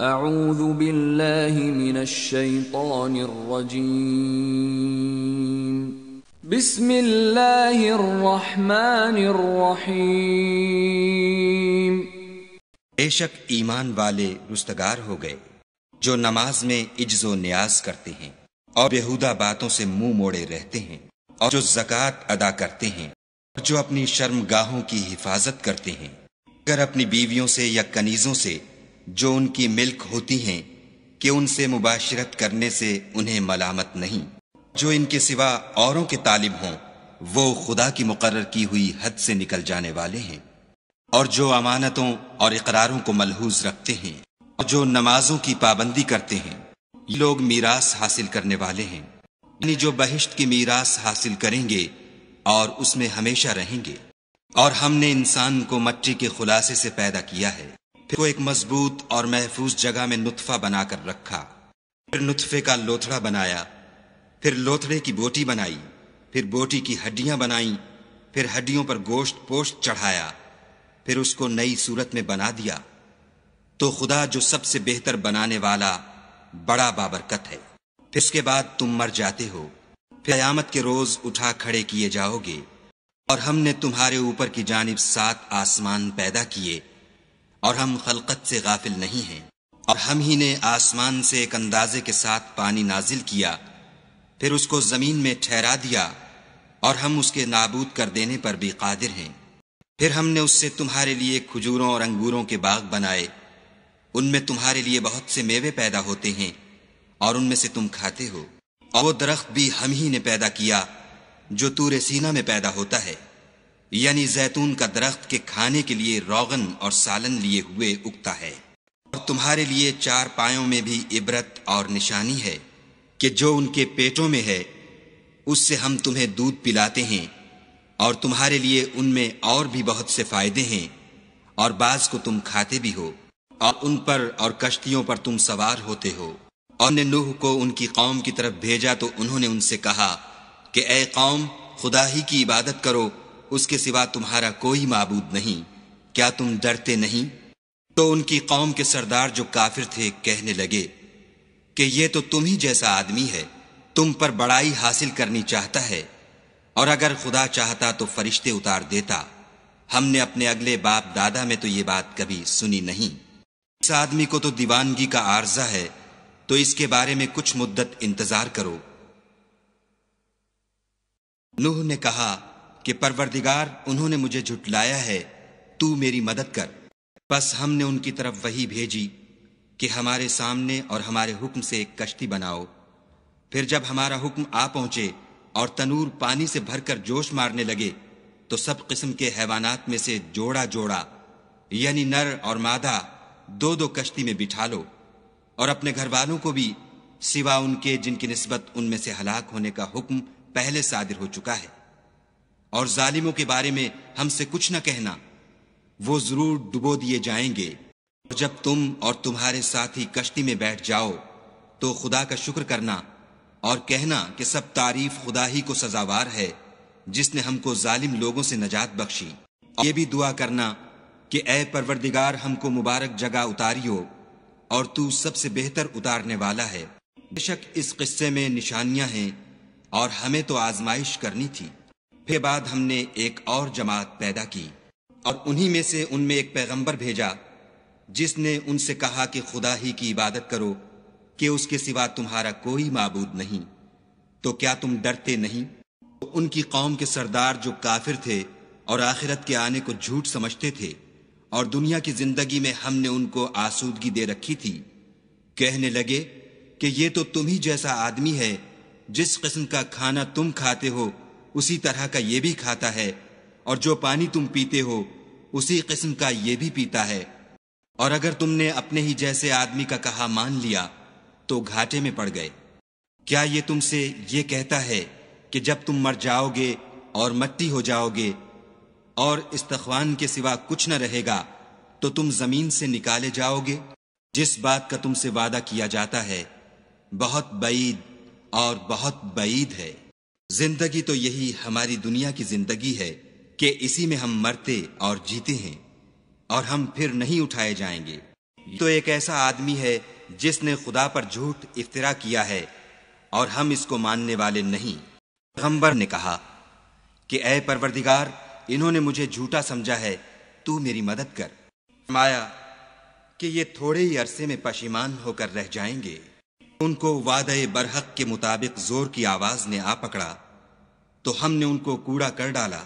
أعوذ بالله من الشيطان الرجيم بسم الله الرحمن الرحيم बेशक ईमान वाले रुस्तगार हो गए जो नमाज में इज्जो न्याज करते हैं और बेहुदा बातों से मुंह मोड़े रहते हैं और जो जक़ात अदा करते हैं और जो अपनी शर्मगाहों की हिफाजत करते हैं अगर अपनी बीवियों से या कनीजों से जो उनकी मिल्क होती हैं कि उनसे मुबाशरत करने से उन्हें मलामत नहीं जो इनके सिवा औरों के तालिब हों वो खुदा की मुकर की हुई हद से निकल जाने वाले हैं और जो अमानतों और इकरारों को मलहूज रखते हैं और जो नमाजों की पाबंदी करते हैं ये लोग मीरास हासिल करने वाले हैं यानी जो बहिश्त की मीरास हासिल करेंगे और उसमें हमेशा रहेंगे और हमने इंसान को मट्टी के खुलासे से पैदा किया है फिर को एक मजबूत और महफूज जगह में नुतफा बनाकर रखा फिर नुतफे का लोथड़ा बनाया फिर लोथड़े की बोटी बनाई फिर बोटी की हड्डियां बनाई फिर हड्डियों पर गोश्त पोस्ट चढ़ाया फिर उसको नई सूरत में बना दिया तो खुदा जो सबसे बेहतर बनाने वाला बड़ा बाबरकत है फिर उसके बाद तुम मर जाते हो फिर के रोज उठा खड़े किए जाओगे और हमने तुम्हारे ऊपर की जानब सात आसमान पैदा किए और हम खलकत से गाफिल नहीं हैं और हम ही ने आसमान से एक अंदाजे के साथ पानी नाजिल किया फिर उसको जमीन में ठहरा दिया और हम उसके नाबूद कर देने पर भी कादिर हैं फिर हमने उससे तुम्हारे लिए खजूरों और अंगूरों के बाग बनाए उनमें तुम्हारे लिए बहुत से मेवे पैदा होते हैं और उनमें से तुम खाते हो और वो दरख्त भी हम ही ने पैदा किया जो तूर सीना में पैदा होता है यानी जैतून का दरख्त के खाने के लिए रोगन और सालन लिए हुए उगता है और तुम्हारे लिए चार पायों में भी इबरत और निशानी है कि जो उनके पेटों में है उससे हम तुम्हें दूध पिलाते हैं और तुम्हारे लिए उनमें और भी बहुत से फायदे हैं और बाज को तुम खाते भी हो और उन पर और कश्तियों पर तुम सवार होते हो और ने नूह को उनकी कौम की तरफ भेजा तो उन्होंने उनसे कहा कि ए कौम खुदा ही की इबादत करो उसके सिवा तुम्हारा कोई मबूद नहीं क्या तुम डरते नहीं तो उनकी कौम के सरदार जो काफिर थे कहने लगे कि ये तो तुम ही जैसा आदमी है तुम पर बड़ाई हासिल करनी चाहता है और अगर खुदा चाहता तो फरिश्ते उतार देता हमने अपने अगले बाप दादा में तो ये बात कभी सुनी नहीं इस आदमी को तो दीवानगी का आर्जा है तो इसके बारे में कुछ मुद्दत इंतजार करो नूह ने कहा कि परवरदिगार उन्होंने मुझे झुटलाया है तू मेरी मदद कर बस हमने उनकी तरफ वही भेजी कि हमारे सामने और हमारे हुक्म से एक कश्ती बनाओ फिर जब हमारा हुक्म आ पहुंचे और तनूर पानी से भरकर जोश मारने लगे तो सब किस्म के हैवानात में से जोड़ा जोड़ा यानी नर और मादा दो दो कश्ती में बिठा लो और अपने घर वालों को भी सिवा उनके जिनकी नस्बत उनमें से हलाक होने का हुक्म पहले सादिर हो चुका है और जालिमों के बारे में हमसे कुछ न कहना वो जरूर डुबो दिए जाएंगे और जब तुम और तुम्हारे साथी कश्ती में बैठ जाओ तो खुदा का शुक्र करना और कहना कि सब तारीफ खुदा ही को सजावार है जिसने हमको जालिम लोगों से नजात बख्शी और ये भी दुआ करना कि ए परवरदिगार हमको मुबारक जगह उतारियो और तू सबसे बेहतर उतारने वाला है बेशक इस किस्से में निशानियां हैं और हमें तो आजमाइश करनी थी फिर बाद हमने एक और जमात पैदा की और उन्हीं में से उनमें एक पैगंबर भेजा जिसने उनसे कहा कि खुदा ही की इबादत करो कि उसके सिवा तुम्हारा कोई मबूद नहीं तो क्या तुम डरते नहीं तो उनकी कौम के सरदार जो काफिर थे और आखिरत के आने को झूठ समझते थे और दुनिया की जिंदगी में हमने उनको आसूदगी दे रखी थी कहने लगे कि ये तो तुम ही जैसा आदमी है जिस किस्म का खाना तुम खाते हो उसी तरह का ये भी खाता है और जो पानी तुम पीते हो उसी किस्म का ये भी पीता है और अगर तुमने अपने ही जैसे आदमी का कहा मान लिया तो घाटे में पड़ गए क्या ये तुमसे ये कहता है कि जब तुम मर जाओगे और मट्टी हो जाओगे और इस तखवान के सिवा कुछ न रहेगा तो तुम जमीन से निकाले जाओगे जिस बात का तुमसे वादा किया जाता है बहुत बईद और बहुत बईद है जिंदगी तो यही हमारी दुनिया की जिंदगी है कि इसी में हम मरते और जीते हैं और हम फिर नहीं उठाए जाएंगे तो एक ऐसा आदमी है जिसने खुदा पर झूठ इफ्तरा किया है और हम इसको मानने वाले नहीं पैगंबर ने कहा कि अय परवरदिगार इन्होंने मुझे झूठा समझा है तू मेरी मदद कर माया कि ये थोड़े ही अरसे में पशीमान होकर रह जाएंगे उनको वादे बरहक के मुताबिक जोर की आवाज ने आ पकड़ा तो हमने उनको कूड़ा कर डाला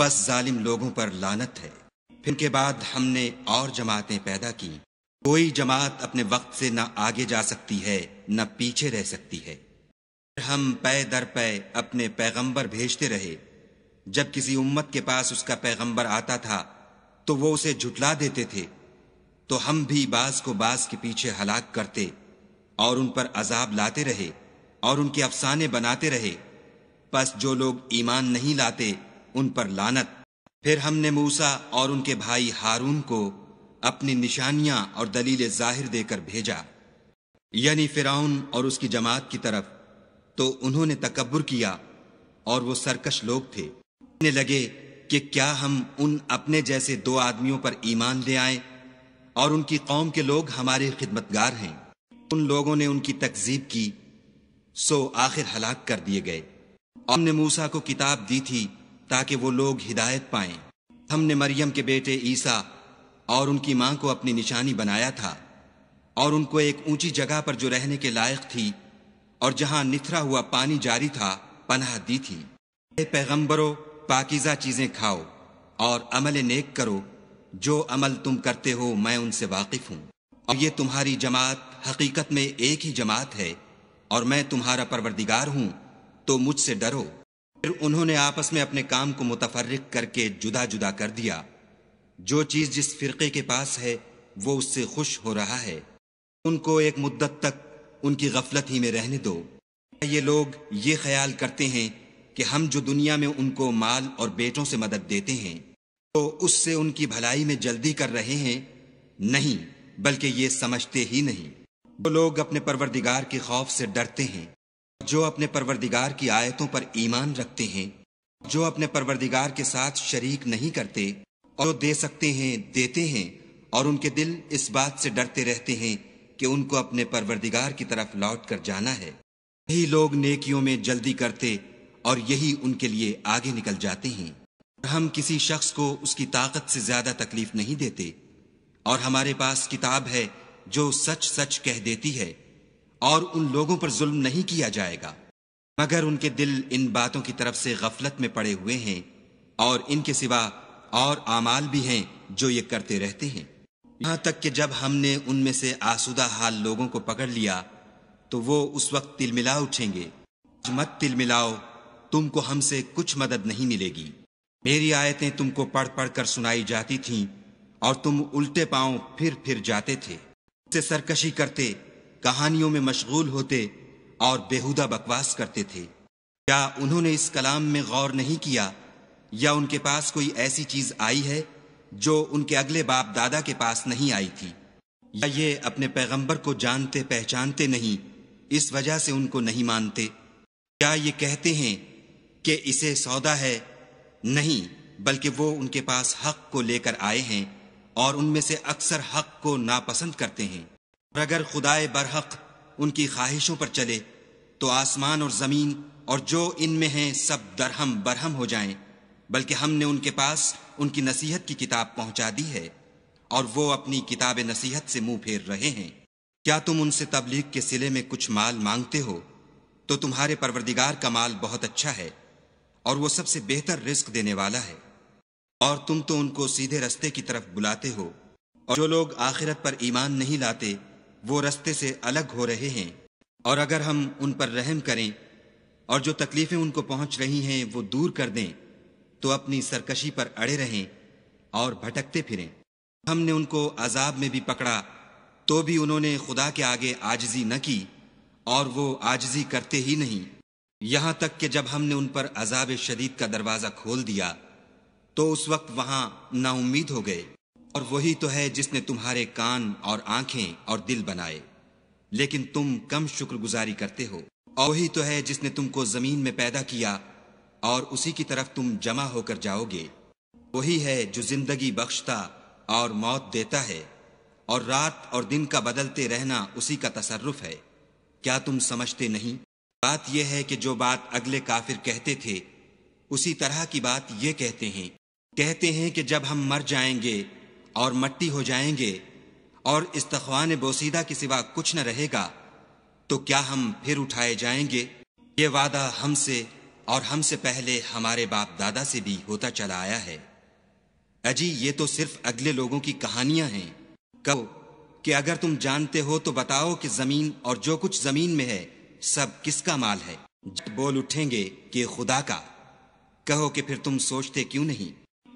बस जालिम लोगों पर लानत है फिर के बाद हमने और जमातें पैदा की कोई जमात अपने वक्त से ना आगे जा सकती है ना पीछे रह सकती है हम पै दर पै अपने पैगंबर भेजते रहे जब किसी उम्मत के पास उसका पैगंबर आता था तो वो उसे झुटला देते थे तो हम भी बाज को बाज के पीछे हलाक करते और उन पर अजाब लाते रहे और उनके अफसाने बनाते रहे बस जो लोग ईमान नहीं लाते उन पर लानत फिर हमने मूसा और उनके भाई हारून को अपनी निशानियां और दलील जाहिर देकर भेजा यानी फिराउन और उसकी जमात की तरफ तो उन्होंने तकबर किया और वो सरकश लोग थे कहने लगे कि क्या हम उन अपने जैसे दो आदमियों पर ईमान ले आए और उनकी कौम के लोग हमारे खिदमतगार हैं उन लोगों ने उनकी तकजीब की सो आखिर हलाक कर दिए गए हमने मूसा को किताब दी थी ताकि वो लोग हिदायत पाएं हमने मरियम के बेटे ईसा और उनकी मां को अपनी निशानी बनाया था और उनको एक ऊंची जगह पर जो रहने के लायक थी और जहां निथरा हुआ पानी जारी था पनाह दी थी पैगंबरों पाकिजा चीजें खाओ और अमल नेक करो जो अमल तुम करते हो मैं उनसे वाकिफ हूं और ये तुम्हारी जमात हकीकत में एक ही जमात है और मैं तुम्हारा परवरदिगार हूं तो मुझसे डरो फिर उन्होंने आपस में अपने काम को मुतफरक करके जुदा जुदा कर दिया जो चीज़ जिस फिर के पास है वो उससे खुश हो रहा है उनको एक मुद्दत तक उनकी गफलत ही में रहने दो ये लोग ये ख्याल करते हैं कि हम जो दुनिया में उनको माल और बेटों से मदद देते हैं तो उससे उनकी भलाई में जल्दी कर रहे हैं नहीं बल्कि ये समझते ही नहीं जो तो लोग अपने परवरदिगार के खौफ से डरते हैं जो अपने परवरदिगार की आयतों पर ईमान रखते हैं जो अपने परवरदिगार के साथ शरीक नहीं करते और जो दे सकते हैं देते हैं और उनके दिल इस बात से डरते रहते हैं कि उनको अपने परवरदिगार की तरफ लौट कर जाना है यही लोग नेकियों में जल्दी करते और यही उनके लिए आगे निकल जाते हैं हम किसी शख्स को उसकी ताकत से ज्यादा तकलीफ नहीं देते और हमारे पास किताब है जो सच सच कह देती है और उन लोगों पर जुल्म नहीं किया जाएगा मगर उनके दिल इन बातों की तरफ से गफलत में पड़े हुए हैं और इनके सिवा और आमाल भी हैं जो ये करते रहते हैं यहां तक कि जब हमने उनमें से आसुदा हाल लोगों को पकड़ लिया तो वो उस वक्त तिलमिला उठेंगे मत तिलमिलाओ तुमको हमसे कुछ मदद नहीं मिलेगी मेरी आयतें तुमको पढ़ पढ़ कर सुनाई जाती थीं और तुम उल्टे पांव फिर फिर जाते थे से सरकशी करते कहानियों में मशगूल होते और बेहुदा बकवास करते थे क्या उन्होंने इस कलाम में गौर नहीं किया या उनके पास कोई ऐसी चीज आई है जो उनके अगले बाप दादा के पास नहीं आई थी या ये अपने पैगंबर को जानते पहचानते नहीं इस वजह से उनको नहीं मानते क्या ये कहते हैं कि इसे सौदा है नहीं बल्कि वो उनके पास हक को लेकर आए हैं और उनमें से अक्सर हक को नापसंद करते हैं और अगर खुदाए बरहक उनकी ख्वाहिशों पर चले तो आसमान और ज़मीन और जो इनमें हैं सब दरहम बरहम हो जाएं बल्कि हमने उनके पास उनकी नसीहत की किताब पहुंचा दी है और वो अपनी किताब नसीहत से मुंह फेर रहे हैं क्या तुम उनसे तबलीग के सिले में कुछ माल मांगते हो तो तुम्हारे परवरदिगार का माल बहुत अच्छा है और वो सबसे बेहतर रिस्क देने वाला है और तुम तो उनको सीधे रस्ते की तरफ बुलाते हो और जो लोग आखिरत पर ईमान नहीं लाते वो रस्ते से अलग हो रहे हैं और अगर हम उन पर रहम करें और जो तकलीफें उनको पहुंच रही हैं वो दूर कर दें तो अपनी सरकशी पर अड़े रहें और भटकते फिरें हमने उनको अजाब में भी पकड़ा तो भी उन्होंने खुदा के आगे आजजी न की और वो आजजी करते ही नहीं यहाँ तक कि जब हमने उन पर अजाब शदीद का दरवाज़ा खोल दिया तो उस वक्त वहां नाउमीद हो गए और वही तो है जिसने तुम्हारे कान और आंखें और दिल बनाए लेकिन तुम कम शुक्रगुजारी करते हो और वही तो है जिसने तुमको जमीन में पैदा किया और उसी की तरफ तुम जमा होकर जाओगे वही है जो जिंदगी बख्शता और मौत देता है और रात और दिन का बदलते रहना उसी का तसरफ है क्या तुम समझते नहीं बात यह है कि जो बात अगले काफिर कहते थे उसी तरह की बात ये कहते हैं कहते हैं कि जब हम मर जाएंगे और मट्टी हो जाएंगे और इस इस्तखवान बोसीदा के सिवा कुछ न रहेगा तो क्या हम फिर उठाए जाएंगे ये वादा हमसे और हमसे पहले हमारे बाप दादा से भी होता चला आया है अजी ये तो सिर्फ अगले लोगों की कहानियां हैं कहो कि अगर तुम जानते हो तो बताओ कि जमीन और जो कुछ जमीन में है सब किसका माल है बोल उठेंगे कि खुदा का कहो कि फिर तुम सोचते क्यों नहीं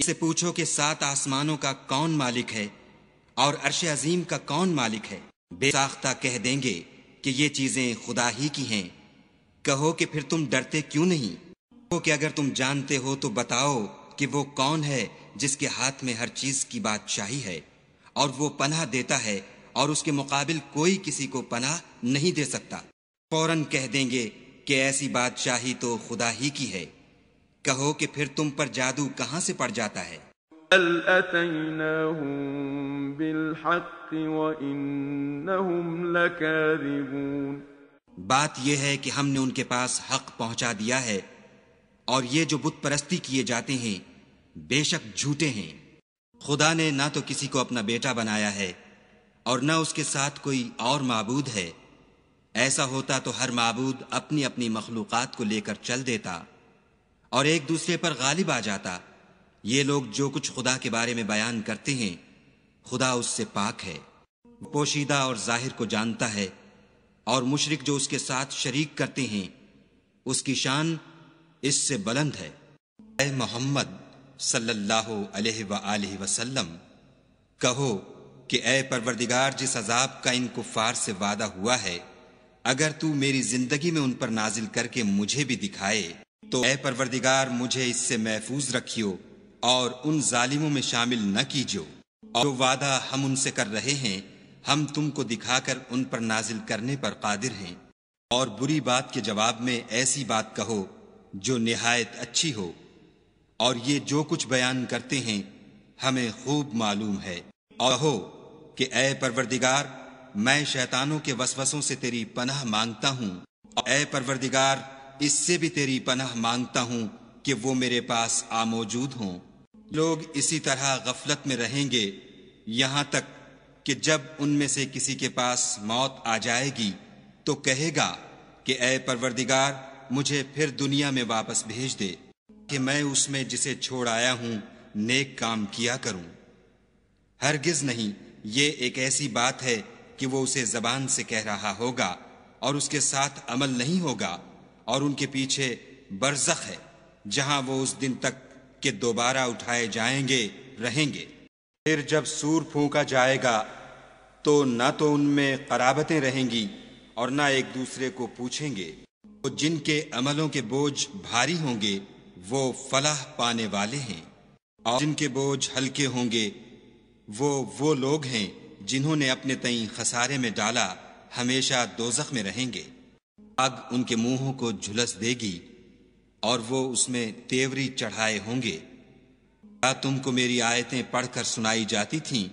इसे पूछो कि सात आसमानों का कौन मालिक है और अरश अजीम का कौन मालिक है बेसाख्ता कह देंगे कि ये चीजें खुदा ही की हैं कहो कि फिर तुम डरते क्यों नहीं कहो कि अगर तुम जानते हो तो बताओ कि वो कौन है जिसके हाथ में हर चीज की बादशाही है और वो पनाह देता है और उसके मुकाबिल कोई किसी को पनाह नहीं दे सकता फौरन कह देंगे कि ऐसी बादशाही तो खुदा ही की है कहो कि फिर तुम पर जादू कहाँ से पड़ जाता है बात यह है कि हमने उनके पास हक पहुंचा दिया है और ये जो बुत परस्ती किए जाते हैं बेशक झूठे हैं खुदा ने ना तो किसी को अपना बेटा बनाया है और ना उसके साथ कोई और मबूद है ऐसा होता तो हर मबूद अपनी अपनी मखलूक को लेकर चल देता और एक दूसरे पर गालिब आ जाता ये लोग जो कुछ खुदा के बारे में बयान करते हैं खुदा उससे पाक है पोशीदा और जाहिर को जानता है और मुशरक जो उसके साथ शरीक करते हैं उसकी शान इससे बुलंद है ए मोहम्मद सल्लल्लाहु कहो कि ए परवरदिगार जिस अजाब का इन कुफार से वादा हुआ है अगर तू मेरी जिंदगी में उन पर नाजिल करके मुझे भी दिखाए तो ऐ परवरदिगार मुझे इससे महफूज रखियो और उन जालिमों में शामिल न कीजियो और वादा हम उनसे कर रहे हैं हम तुमको दिखाकर उन पर नाजिल करने पर कादिर हैं और बुरी बात के जवाब में ऐसी बात कहो जो नहायत अच्छी हो और ये जो कुछ बयान करते हैं हमें खूब मालूम है और हो कि ऐ परवरदिगार मैं शैतानों के वसवसों से तेरी पनाह मांगता हूँ ऐ परवरदिगार इससे भी तेरी पनह मांगता हूँ कि वो मेरे पास आ मौजूद हों लोग इसी तरह गफलत में रहेंगे यहाँ तक कि जब उनमें से किसी के पास मौत आ जाएगी तो कहेगा कि ए परवरदिगार मुझे फिर दुनिया में वापस भेज दे कि मैं उसमें जिसे छोड़ आया हूँ नेक काम किया करूँ हरगिज नहीं ये एक ऐसी बात है कि वो उसे जबान से कह रहा होगा और उसके साथ अमल नहीं होगा और उनके पीछे बरजख है जहां वो उस दिन तक के दोबारा उठाए जाएंगे रहेंगे फिर जब सूर फूका जाएगा तो न तो उनमें कराबतें रहेंगी और ना एक दूसरे को पूछेंगे तो जिनके अमलों के बोझ भारी होंगे वो फलाह पाने वाले हैं और जिनके बोझ हल्के होंगे वो वो लोग हैं जिन्होंने अपने तई खसारे में डाला हमेशा दोजख में रहेंगे अग उनके मुंहों को झुलस देगी और वो उसमें तेवरी चढ़ाए होंगे क्या तुमको मेरी आयतें पढ़कर सुनाई जाती थीं?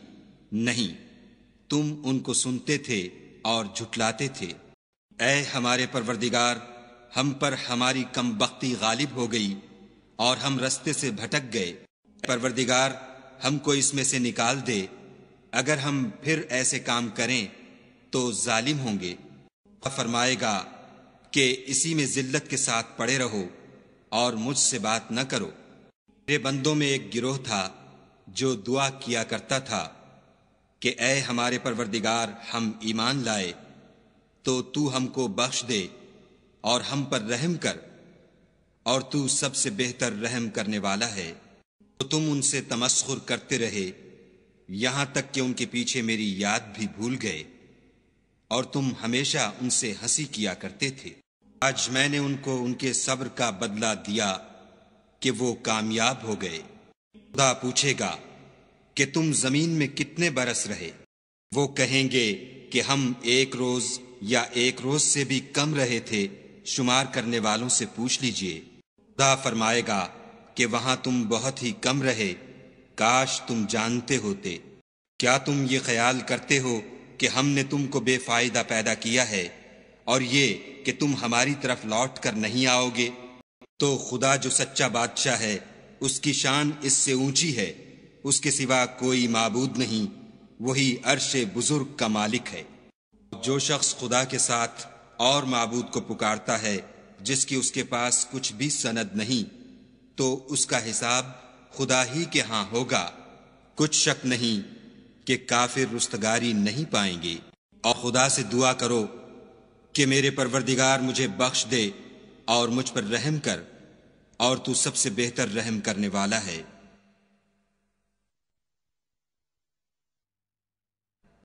नहीं तुम उनको सुनते थे और झुटलाते थे ऐ हमारे परवरदिगार हम पर हमारी कम बख्ती गालिब हो गई और हम रस्ते से भटक गए परवरदिगार हमको इसमें से निकाल दे अगर हम फिर ऐसे काम करें तो जालिम होंगे फरमाएगा कि इसी में जिल्लत के साथ पड़े रहो और मुझसे बात न करो मेरे बंदों में एक गिरोह था जो दुआ किया करता था कि ए हमारे परवरदिगार हम ईमान लाए तो तू हमको बख्श दे और हम पर रहम कर और तू सबसे बेहतर रहम करने वाला है तो तुम उनसे तमस्खुर करते रहे यहां तक कि उनके पीछे मेरी याद भी भूल गए और तुम हमेशा उनसे हंसी किया करते थे आज मैंने उनको उनके सब्र का बदला दिया कि वो कामयाब हो गए खुदा पूछेगा कि तुम जमीन में कितने बरस रहे वो कहेंगे कि हम एक रोज या एक रोज से भी कम रहे थे शुमार करने वालों से पूछ लीजिए खुदा फरमाएगा कि वहां तुम बहुत ही कम रहे काश तुम जानते होते क्या तुम ये ख्याल करते हो कि हमने तुमको बेफायदा पैदा किया है और ये कि तुम हमारी तरफ लौट कर नहीं आओगे तो खुदा जो सच्चा बादशाह है उसकी शान इससे ऊंची है उसके सिवा कोई मबूद नहीं वही अर्श बुजुर्ग का मालिक है जो शख्स खुदा के साथ और मबूद को पुकारता है जिसकी उसके पास कुछ भी सनद नहीं तो उसका हिसाब खुदा ही के हाँ होगा कुछ शक नहीं कि काफिर रुस्तगारी नहीं पाएंगे और खुदा से दुआ करो कि मेरे परवरदिगार मुझे बख्श दे और मुझ पर रहम कर और तू सबसे बेहतर रहम करने वाला है